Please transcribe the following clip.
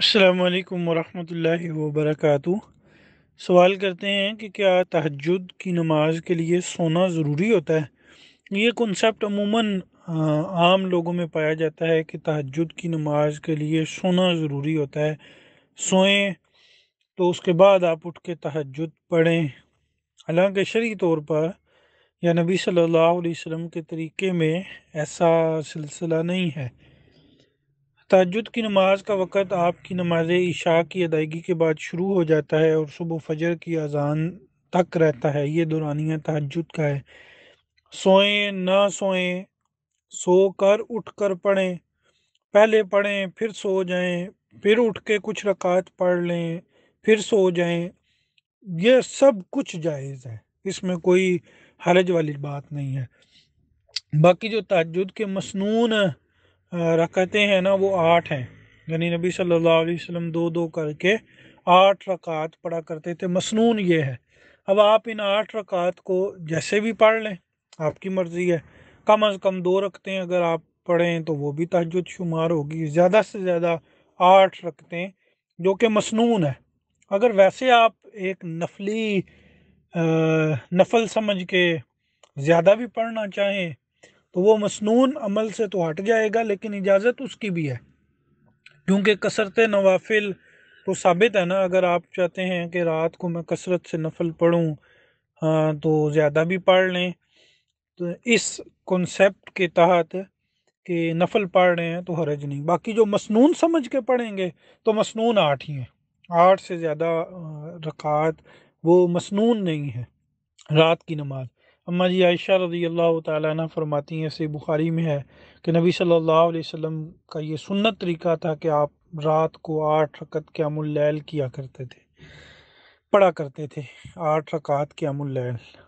السلام علیکم ورحمۃ اللہ وبرکاتہ سوال کرتے ہیں کہ کیا تحجد کی نماز کے لیے سونا ضروری ہوتا ہے یہ کنسیپٹ عموماً عام لوگوں میں پایا جاتا ہے کہ تہجد کی نماز کے لیے سونا ضروری ہوتا ہے سوئیں تو اس کے بعد آپ اٹھ کے تحجد پڑھیں حالانکہ شرعی طور پر یا نبی صلی اللہ علیہ وسلم کے طریقے میں ایسا سلسلہ نہیں ہے تاجد کی نماز کا وقت آپ کی نماز عشاء کی ادائیگی کے بعد شروع ہو جاتا ہے اور صبح فجر کی اذان تک رہتا ہے یہ دورانیہ تاجد کا ہے سوئیں نہ سوئیں سو کر اٹھ کر پڑھیں پہلے پڑھیں پھر سو جائیں پھر اٹھ کے کچھ رکعت پڑھ لیں پھر سو جائیں یہ سب کچھ جائز ہے اس میں کوئی حرج والی بات نہیں ہے باقی جو تاجد کے مسنون رکھتے ہیں نا وہ آٹھ ہیں یعنی نبی صلی اللہ علیہ وسلم دو دو کر کے آٹھ رکعت پڑھا کرتے تھے مسنون یہ ہے اب آپ ان آٹھ رکعت کو جیسے بھی پڑھ لیں آپ کی مرضی ہے کم از کم دو رکھتے ہیں اگر آپ پڑھیں تو وہ بھی تہجد شمار ہوگی زیادہ سے زیادہ آٹھ رکھتے ہیں جو کہ مسنون ہے اگر ویسے آپ ایک نفلی نفل سمجھ کے زیادہ بھی پڑھنا چاہیں تو وہ مصنون عمل سے تو ہٹ جائے گا لیکن اجازت اس کی بھی ہے کیونکہ کثرت نوافل تو ثابت ہے نا اگر آپ چاہتے ہیں کہ رات کو میں کثرت سے نفل پڑھوں ہاں تو زیادہ بھی پڑھ لیں تو اس کنسیپٹ کے تحت کہ نفل پڑھ رہے ہیں تو حرج نہیں باقی جو مصنون سمجھ کے پڑھیں گے تو مصنون آٹھ ہی ہیں آٹھ سے زیادہ رکعات وہ مصنون نہیں ہے رات کی نماز جی عائشہ رضی اللہ تعالیٰ عنہ فرماتی ہیں ایسے بخاری میں ہے کہ نبی صلی اللہ علیہ وسلم کا یہ سنت طریقہ تھا کہ آپ رات کو آٹھ رکعت کے اللیل کیا کرتے تھے پڑھا کرتے تھے آٹھ رکعت کے اللیل